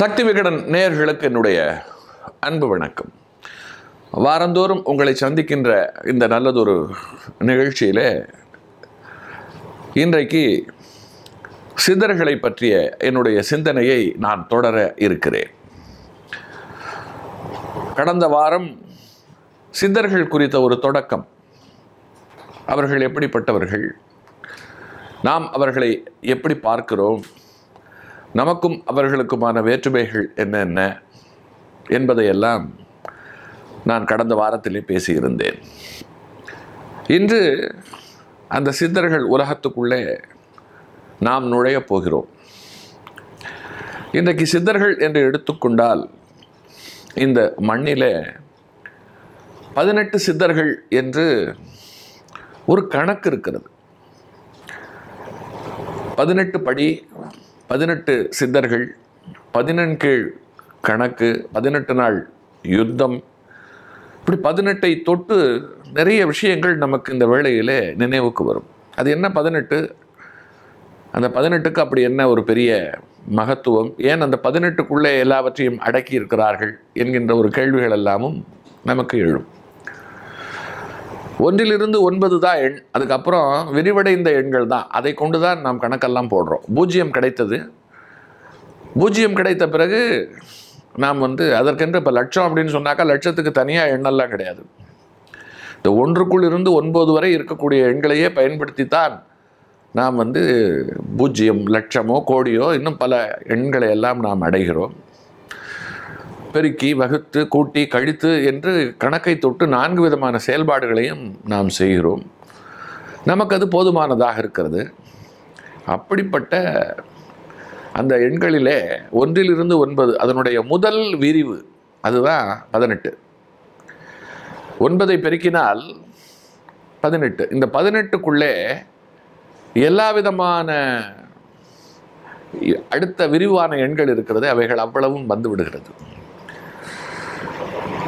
சக்தி விகடன் நேயர்களுக்கு என்னுடைய அன்பு வணக்கம் வாரந்தோறும் உங்களை சந்திக்கின்ற இந்த நல்லதொரு நிகழ்ச்சியில் இன்றைக்கு சித்தர்களை பற்றிய என்னுடைய சிந்தனையை நான் தொடர இருக்கிறேன் கடந்த வாரம் சித்தர்கள் குறித்த ஒரு தொடக்கம் அவர்கள் எப்படிப்பட்டவர்கள் நாம் அவர்களை எப்படி பார்க்கிறோம் நமக்கும் அவர்களுக்குமான வேற்றுமைகள் என்னென்ன என்பதையெல்லாம் நான் கடந்த வாரத்திலே பேசியிருந்தேன் இன்று அந்த சித்தர்கள் உலகத்துக்குள்ளே நாம் நுழையப் போகிறோம் இன்றைக்கு சித்தர்கள் என்று எடுத்துக்கொண்டால் இந்த மண்ணிலே பதினெட்டு சித்தர்கள் என்று ஒரு கணக்கு இருக்கிறது பதினெட்டு படி பதினெட்டு சித்தர்கள் பதினெண்கீழ் கணக்கு பதினெட்டு நாள் யுத்தம் இப்படி பதினெட்டை தொட்டு நிறைய விஷயங்கள் நமக்கு இந்த வேளையிலே நினைவுக்கு வரும் அது என்ன பதினெட்டு அந்த பதினெட்டுக்கு அப்படி என்ன ஒரு பெரிய மகத்துவம் ஏன் அந்த பதினெட்டுக்குள்ளே எல்லாவற்றையும் அடக்கி இருக்கிறார்கள் என்கின்ற ஒரு கேள்விகள் எல்லாமும் நமக்கு எழும் ஒன்றிலிருந்து ஒன்பது தான் எண் அதுக்கப்புறம் விரிவடைந்த எண்கள் தான் அதை கொண்டு தான் நாம் கணக்கெல்லாம் போடுறோம் பூஜ்ஜியம் கிடைத்தது பூஜ்ஜியம் கிடைத்த பிறகு நாம் வந்து அதற்கென்று இப்போ லட்சம் அப்படின்னு சொன்னாக்கா லட்சத்துக்கு தனியாக எண்ணெல்லாம் கிடையாது இந்த ஒன்றுக்குள் இருந்து ஒன்பது வரை இருக்கக்கூடிய எண்களையே பயன்படுத்தித்தான் நாம் வந்து பூஜ்ஜியம் லட்சமோ கோடியோ இன்னும் பல எண்களை எல்லாம் நாம் அடைகிறோம் பெருக்கி வகுத்து கூட்டி கழித்து என்று கணக்கை தொட்டு நான்கு விதமான செயல்பாடுகளையும் நாம் செய்கிறோம் நமக்கு அது போதுமானதாக இருக்கிறது அப்படிப்பட்ட அந்த எண்களிலே ஒன்றிலிருந்து ஒன்பது அதனுடைய முதல் விரிவு அதுதான் பதினெட்டு ஒன்பதை பெருக்கினால் பதினெட்டு இந்த பதினெட்டுக்குள்ளே எல்லா விதமான அடுத்த விரிவான எண்கள் இருக்கிறது அவைகள் அவ்வளவும் வந்து விடுகிறது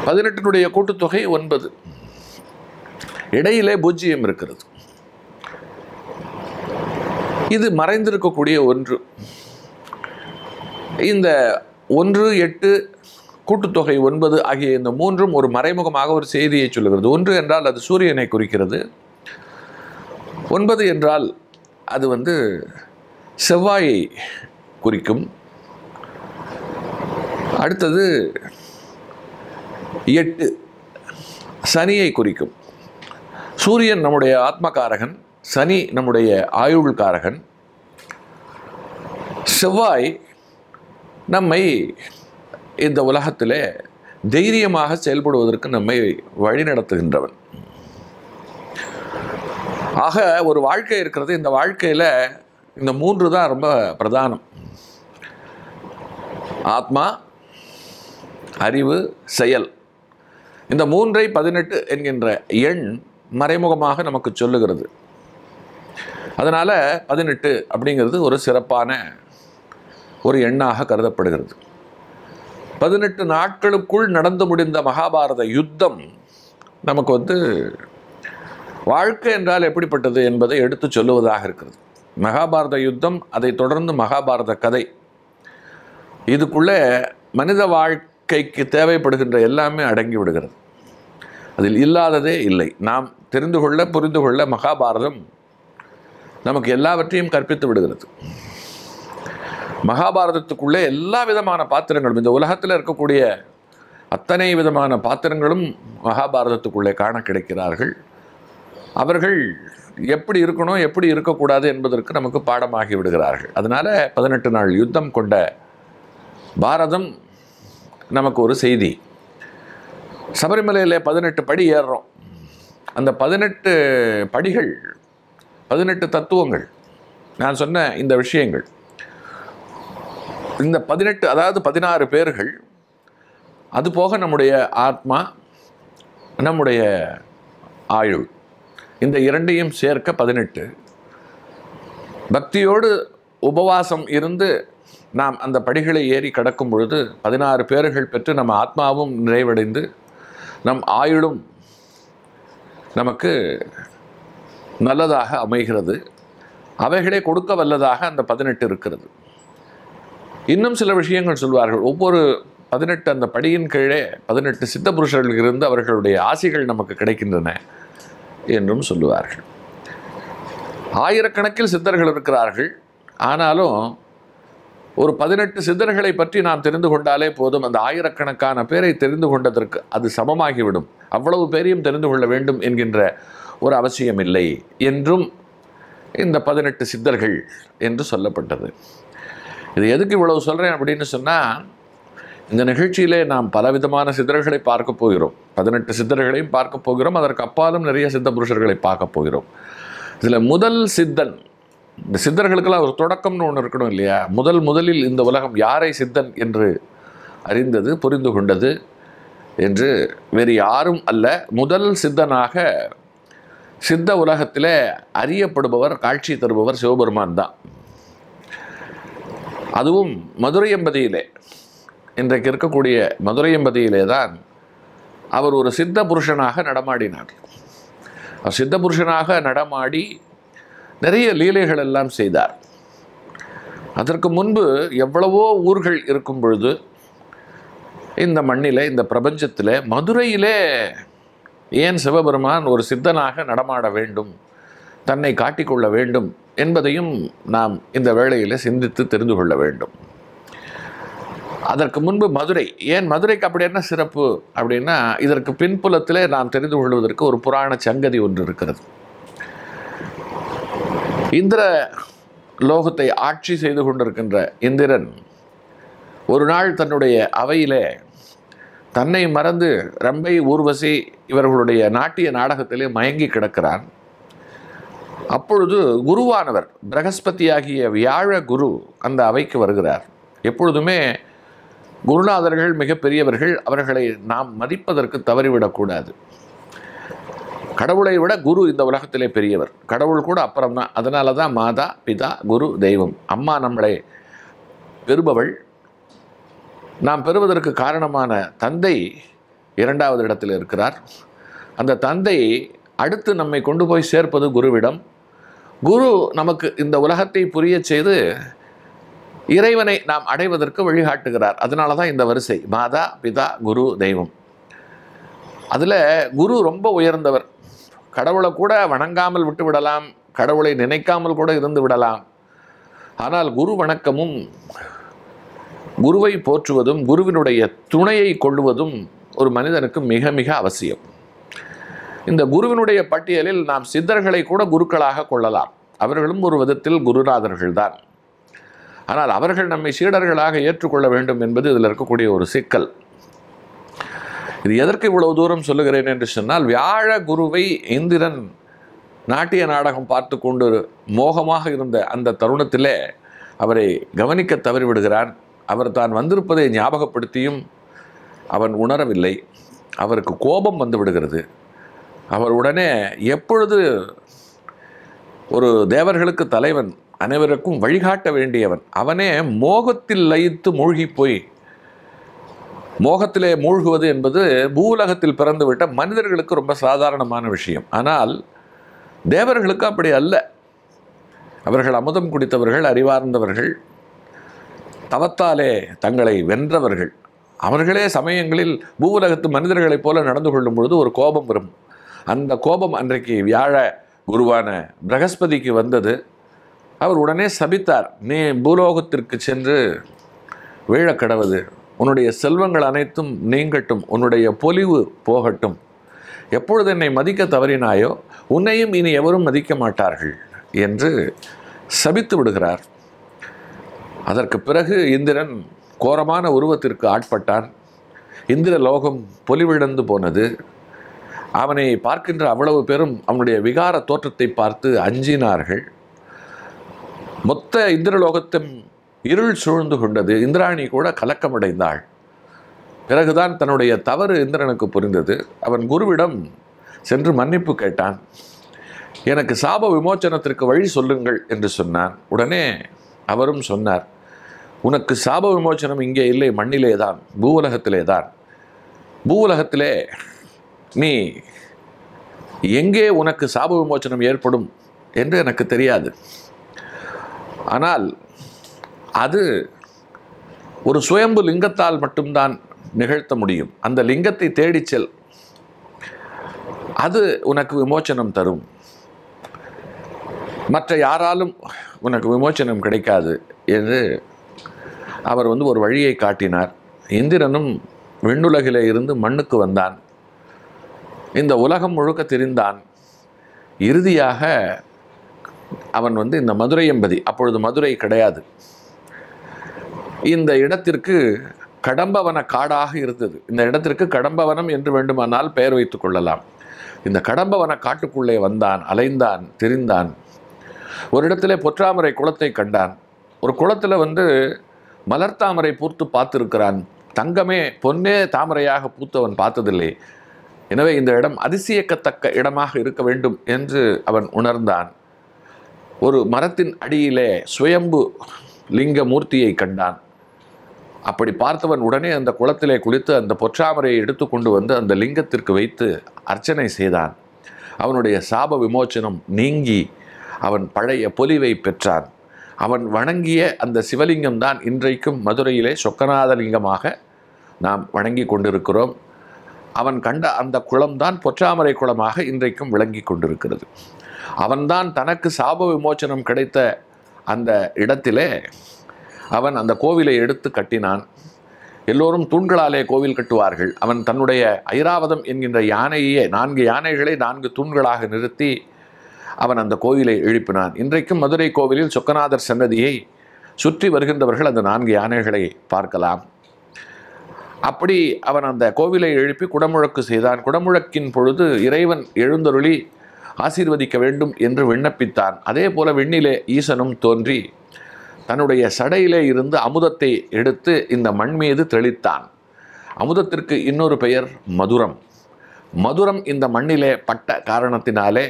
பதினெட்டினுடைய கூட்டுத்தொகை ஒன்பது இடையிலே பூஜ்ஜியம் இருக்கிறது இது மறைந்திருக்கக்கூடிய ஒன்று இந்த ஒன்று எட்டு கூட்டுத்தொகை ஒன்பது ஆகிய இந்த மூன்றும் ஒரு மறைமுகமாக ஒரு செய்தியை சொல்லுகிறது ஒன்று என்றால் அது சூரியனை குறிக்கிறது ஒன்பது என்றால் அது வந்து செவ்வாயை குறிக்கும் அடுத்தது எட்டு சனியை குறிக்கும் சூரியன் நம்முடைய ஆத்மகாரகன் சனி நம்முடைய ஆயுள்காரகன் செவ்வாய் நம்மை இந்த உலகத்தில் தைரியமாக செயல்படுவதற்கு நம்மை வழிநடத்துகின்றவன் ஆக ஒரு வாழ்க்கை இருக்கிறது இந்த வாழ்க்கையில் இந்த மூன்று தான் ரொம்ப பிரதானம் ஆத்மா அறிவு செயல் இந்த மூன்றை பதினெட்டு என்கின்ற எண் மறைமுகமாக நமக்கு சொல்லுகிறது அதனால் பதினெட்டு அப்படிங்கிறது ஒரு சிறப்பான ஒரு எண்ணாக கருதப்படுகிறது பதினெட்டு நாட்களுக்குள் நடந்து முடிந்த மகாபாரத யுத்தம் நமக்கு வந்து வாழ்க்கை என்றால் எப்படிப்பட்டது என்பதை எடுத்து சொல்லுவதாக இருக்கிறது மகாபாரத யுத்தம் அதை தொடர்ந்து மகாபாரத கதை இதுக்குள்ளே மனித வாழ்க்கை வாழ்க்கைக்கு தேவைப்படுகின்ற எல்லாமே அடங்கி விடுகிறது அதில் இல்லாததே இல்லை நாம் தெரிந்து கொள்ள புரிந்து கொள்ள மகாபாரதம் நமக்கு எல்லாவற்றையும் கற்பித்து விடுகிறது மகாபாரதத்துக்குள்ளே எல்லா விதமான பாத்திரங்களும் இந்த உலகத்தில் இருக்கக்கூடிய அத்தனை விதமான பாத்திரங்களும் மகாபாரதத்துக்குள்ளே காண கிடைக்கிறார்கள் அவர்கள் எப்படி இருக்கணும் எப்படி இருக்கக்கூடாது என்பதற்கு நமக்கு பாடமாகி விடுகிறார்கள் அதனால் பதினெட்டு நாள் யுத்தம் கொண்ட பாரதம் நமக்கு ஒரு செய்தி சபரிமலையில் பதினெட்டு படி ஏறுறோம் அந்த பதினெட்டு படிகள் பதினெட்டு தத்துவங்கள் நான் சொன்ன இந்த விஷயங்கள் இந்த பதினெட்டு அதாவது பதினாறு பேர்கள் அது போக நம்முடைய ஆத்மா நம்முடைய ஆயுள் இந்த இரண்டையும் சேர்க்க பதினெட்டு பக்தியோடு உபவாசம் இருந்து நாம் அந்த படிகளை ஏறி கடக்கும் பொழுது பதினாறு பேர்கள் பெற்று நம்ம ஆத்மாவும் நிறைவடைந்து நம் ஆயுளும் நமக்கு நல்லதாக அமைகிறது அவைகளே கொடுக்க வல்லதாக அந்த பதினெட்டு இருக்கிறது இன்னும் சில விஷயங்கள் சொல்வார்கள் ஒவ்வொரு பதினெட்டு அந்த படியின் கீழே பதினெட்டு சித்த புருஷர்கள் இருந்து அவர்களுடைய ஆசைகள் நமக்கு கிடைக்கின்றன என்றும் சொல்லுவார்கள் ஆயிரக்கணக்கில் சித்தர்கள் இருக்கிறார்கள் ஆனாலும் ஒரு பதினெட்டு சித்தர்களை பற்றி நாம் தெரிந்து கொண்டாலே போதும் அந்த ஆயிரக்கணக்கான பேரை தெரிந்து கொண்டதற்கு அது சமமாகிவிடும் அவ்வளவு பேரையும் தெரிந்து கொள்ள வேண்டும் என்கின்ற ஒரு அவசியம் இல்லை என்றும் இந்த பதினெட்டு சித்தர்கள் என்று சொல்லப்பட்டது இது எதுக்கு இவ்வளவு சொல்கிறேன் அப்படின்னு சொன்னால் இந்த நிகழ்ச்சியிலே நாம் பலவிதமான சித்தர்களை பார்க்க போகிறோம் பதினெட்டு சித்தர்களையும் பார்க்க போகிறோம் அதற்கு அப்பாலும் நிறைய சித்த புருஷர்களை பார்க்க போகிறோம் இதில் முதல் சித்தன் இந்த சித்தர்களுக்கெல்லாம் ஒரு தொடக்கம்னு ஒன்று இருக்கணும் இல்லையா முதல் முதலில் இந்த உலகம் யாரை சித்தன் என்று அறிந்தது புரிந்து கொண்டது என்று வேறு யாரும் அல்ல முதல் சித்தனாக சித்த உலகத்தில் அறியப்படுபவர் காட்சி தருபவர் சிவபெருமான் தான் அதுவும் மதுரை எம்பதியிலே இன்றைக்கு இருக்கக்கூடிய மதுரை எம்பதியிலே தான் அவர் ஒரு சித்த புருஷனாக நடமாடினார் சித்த புருஷனாக நடமாடி நிறைய லீலைகள் எல்லாம் செய்தார் அதற்கு முன்பு எவ்வளவோ ஊர்கள் இருக்கும் பொழுது இந்த மண்ணில் இந்த பிரபஞ்சத்தில் மதுரையிலே ஏன் சிவபெருமான் ஒரு சித்தனாக நடமாட வேண்டும் தன்னை காட்டிக்கொள்ள வேண்டும் என்பதையும் நாம் இந்த வேளையில் சிந்தித்து தெரிந்து கொள்ள வேண்டும் அதற்கு முன்பு மதுரை ஏன் மதுரைக்கு அப்படி என்ன சிறப்பு அப்படின்னா இதற்கு பின்புலத்திலே நாம் தெரிந்து கொள்வதற்கு ஒரு புராண சங்கதி ஒன்று இருக்கிறது இந்திர லோகத்தை ஆட்சி செய்து கொண்டிருக்கின்ற இந்திரன் ஒரு நாள் தன்னுடைய அவையிலே தன்னை மறந்து ரம்பை ஊர்வசி இவர்களுடைய நாட்டிய நாடகத்திலே மயங்கி கிடக்கிறான் அப்பொழுது குருவானவர் பிரகஸ்பதியாகிய வியாழ குரு அந்த அவைக்கு வருகிறார் எப்பொழுதுமே குருநாதர்கள் மிகப்பெரியவர்கள் அவர்களை நாம் மதிப்பதற்கு தவறிவிடக்கூடாது கடவுளை விட குரு இந்த உலகத்திலே பெரியவர் கடவுள் கூட அப்புறம் தான் அதனால தான் மாதா பிதா குரு தெய்வம் அம்மா நம்மளை பெறுபவள் நாம் பெறுவதற்கு காரணமான தந்தை இரண்டாவது இடத்தில் இருக்கிறார் அந்த தந்தை அடுத்து நம்மை கொண்டு போய் சேர்ப்பது குருவிடம் குரு நமக்கு இந்த உலகத்தை புரிய செய்து இறைவனை நாம் அடைவதற்கு வழிகாட்டுகிறார் அதனால தான் இந்த வரிசை மாதா பிதா குரு தெய்வம் அதில் குரு ரொம்ப உயர்ந்தவர் கடவுளை கூட வணங்காமல் விட்டு விடலாம் கடவுளை நினைக்காமல் கூட இருந்து விடலாம் ஆனால் குரு வணக்கமும் குருவை போற்றுவதும் குருவினுடைய துணையை கொள்வதும் ஒரு மனிதனுக்கு மிக மிக அவசியம் இந்த குருவினுடைய பட்டியலில் நாம் சித்தர்களை கூட குருக்களாக கொள்ளலாம் அவர்களும் ஒரு விதத்தில் குருநாதர்கள்தான் ஆனால் அவர்கள் நம்மை சீடர்களாக ஏற்றுக்கொள்ள வேண்டும் என்பது இதில் இருக்கக்கூடிய ஒரு சிக்கல் இது எதற்கு இவ்வளவு தூரம் சொல்லுகிறேன் என்று சொன்னால் வியாழ குருவை இந்திரன் நாட்டிய நாடகம் பார்த்து கொண்டு மோகமாக இருந்த அந்த தருணத்திலே அவரை கவனிக்க தவறிவிடுகிறான் அவர் தான் வந்திருப்பதை ஞாபகப்படுத்தியும் அவன் உணரவில்லை அவருக்கு கோபம் வந்து விடுகிறது அவர் உடனே எப்பொழுது ஒரு தேவர்களுக்கு தலைவன் அனைவருக்கும் வழிகாட்ட வேண்டியவன் அவனே மோகத்தில் லயித்து மூழ்கி போய் மோகத்திலே மூழ்குவது என்பது பூலகத்தில் பிறந்துவிட்ட மனிதர்களுக்கு ரொம்ப சாதாரணமான விஷயம் ஆனால் தேவர்களுக்கு அப்படி அல்ல அவர்கள் அமுதம் குடித்தவர்கள் அறிவார்ந்தவர்கள் தவத்தாலே தங்களை வென்றவர்கள் அவர்களே சமயங்களில் பூவுலகத்து மனிதர்களைப் போல நடந்து கொள்ளும் பொழுது ஒரு கோபம் வரும் அந்த கோபம் அன்றைக்கு வியாழ குருவான பிரகஸ்பதிக்கு வந்தது அவர் உடனே சபித்தார் நீ பூலோகத்திற்கு சென்று வீழக்கடவது உன்னுடைய செல்வங்கள் அனைத்தும் நீங்கட்டும் உன்னுடைய பொலிவு போகட்டும் எப்பொழுது என்னை மதிக்க தவறினாயோ உன்னையும் இனி எவரும் மதிக்க மாட்டார்கள் என்று சபித்து விடுகிறார் அதற்கு பிறகு இந்திரன் கோரமான உருவத்திற்கு ஆட்பட்டான் இந்திர லோகம் பொலிவிழந்து போனது அவனை பார்க்கின்ற அவ்வளவு பேரும் அவனுடைய விகார தோற்றத்தை பார்த்து அஞ்சினார்கள் மொத்த இந்திரலோகத்தின் இருள் சூழ்ந்து கொண்டது இந்திராணி கூட கலக்கமடைந்தாள் பிறகுதான் தன்னுடைய தவறு இந்திரனுக்கு புரிந்தது அவன் குருவிடம் சென்று மன்னிப்பு கேட்டான் எனக்கு சாப விமோச்சனத்திற்கு வழி சொல்லுங்கள் என்று சொன்னான் உடனே அவரும் சொன்னார் உனக்கு சாப விமோச்சனம் இங்கே இல்லை மண்ணிலே தான் பூவுலகத்திலே தான் பூவுலகத்திலே நீ எங்கே உனக்கு சாப விமோச்சனம் ஏற்படும் என்று எனக்கு தெரியாது ஆனால் அது ஒரு சுயம்பு லிங்கத்தால் மட்டும்தான் நிகழ்த்த முடியும் அந்த லிங்கத்தை தேடிச் செல் அது உனக்கு விமோச்சனம் தரும் மற்ற யாராலும் உனக்கு விமோச்சனம் கிடைக்காது என்று அவர் வந்து ஒரு வழியை காட்டினார் இந்திரனும் விண்ணுலகிலே இருந்து மண்ணுக்கு வந்தான் இந்த உலகம் முழுக்க தெரிந்தான் இறுதியாக அவன் வந்து இந்த மதுரை எம்பதி அப்பொழுது மதுரை கிடையாது இந்த இடத்திற்கு கடம்பவன காடாக இருந்தது இந்த இடத்திற்கு கடம்பவனம் என்று வேண்டுமானால் பெயர் வைத்துக் கொள்ளலாம் இந்த கடம்பவன காட்டுக்குள்ளே வந்தான் அலைந்தான் தெரிந்தான் ஒரு இடத்திலே பொற்றாமரை குளத்தை கண்டான் ஒரு குளத்தில் வந்து மலர்த்தாமரை பூர்த்து பார்த்துருக்கிறான் தங்கமே பொன்னே தாமரையாக பூத்தவன் பார்த்ததில்லை எனவே இந்த இடம் அதிசயக்கத்தக்க இடமாக இருக்க வேண்டும் என்று அவன் உணர்ந்தான் ஒரு மரத்தின் அடியிலே சுயம்பு லிங்க மூர்த்தியை கண்டான் அப்படி பார்த்தவன் உடனே அந்த குளத்திலே குளித்து அந்த பொற்றாமரையை எடுத்து கொண்டு வந்து அந்த லிங்கத்திற்கு வைத்து அர்ச்சனை செய்தான் அவனுடைய சாப விமோச்சனம் நீங்கி அவன் பழைய பொலிவை பெற்றான் அவன் வணங்கிய அந்த சிவலிங்கம் தான் இன்றைக்கும் மதுரையிலே சொக்கநாதலிங்கமாக நாம் வணங்கி கொண்டிருக்கிறோம் அவன் கண்ட அந்த குளம்தான் பொற்றாமரை குளமாக இன்றைக்கும் விளங்கி கொண்டிருக்கிறது அவன்தான் தனக்கு சாப விமோச்சனம் கிடைத்த அந்த இடத்திலே அவன் அந்த கோவிலை எடுத்து கட்டினான் எல்லோரும் தூண்களாலே கோவில் கட்டுவார்கள் அவன் தன்னுடைய ஐராவதம் என்கின்ற யானையே நான்கு யானைகளை நான்கு தூண்களாக நிறுத்தி அவன் அந்த கோவிலை எழுப்பினான் இன்றைக்கும் மதுரை கோவிலில் சொக்கநாதர் சன்னதியை சுற்றி வருகின்றவர்கள் அந்த நான்கு யானைகளை பார்க்கலாம் அப்படி அவன் அந்த கோவிலை எழுப்பி குடமுழக்கு செய்தான் குடமுழக்கின் பொழுது இறைவன் எழுந்தருளி ஆசீர்வதிக்க வேண்டும் என்று விண்ணப்பித்தான் அதே போல விண்ணிலே ஈசனும் தோன்றி தன்னுடைய சடையிலே இருந்து அமுதத்தை எடுத்து இந்த மண் மீது தெளித்தான் அமுதத்திற்கு இன்னொரு பெயர் மதுரம் மதுரம் இந்த மண்ணிலே பட்ட காரணத்தினாலே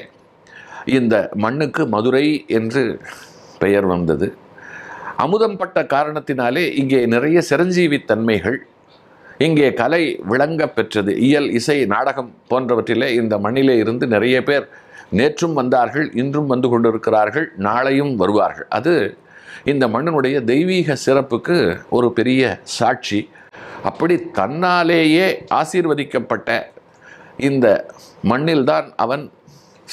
இந்த மண்ணுக்கு மதுரை என்று பெயர் வந்தது அமுதம் பட்ட காரணத்தினாலே இங்கே நிறைய சிரஞ்சீவி தன்மைகள் இங்கே கலை விளங்க பெற்றது இயல் இசை நாடகம் போன்றவற்றிலே இந்த மண்ணிலே இருந்து நிறைய பேர் நேற்றும் வந்தார்கள் இன்றும் வந்து கொண்டிருக்கிறார்கள் நாளையும் வருவார்கள் அது இந்த மன்னனுடைய தெய்வீக சிறப்புக்கு ஒரு பெரிய சாட்சி அப்படி தன்னாலேயே ஆசீர்வதிக்கப்பட்ட இந்த மண்ணில்தான் அவன்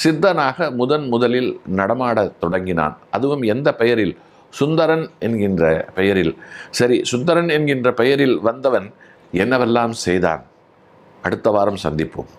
சித்தனாக முதன் முதலில் நடமாடத் தொடங்கினான் அதுவும் எந்த பெயரில் சுந்தரன் என்கின்ற பெயரில் சரி சுந்தரன் என்கின்ற பெயரில் வந்தவன் என்னவெல்லாம் செய்தான் அடுத்த வாரம் சந்திப்போம்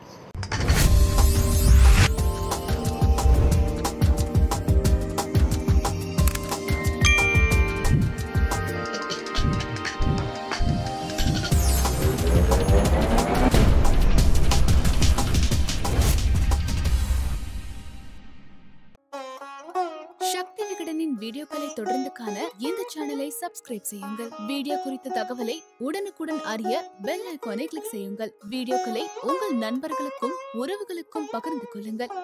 தொடர்ந்து காண இந்த சேனலை சப்ஸ்கிரைப் செய்யுங்கள் வீடியோ குறித்த தகவலை உடனுக்குடன் அறிய பெல் ஐக்கானை கிளிக் செய்யுங்கள் வீடியோக்களை உங்கள் நண்பர்களுக்கும் உறவுகளுக்கும் பகிர்ந்து கொள்ளுங்கள்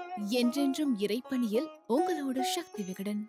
என்றென்றும் இறைப்பணியில் உங்களோட சக்தி விகடன்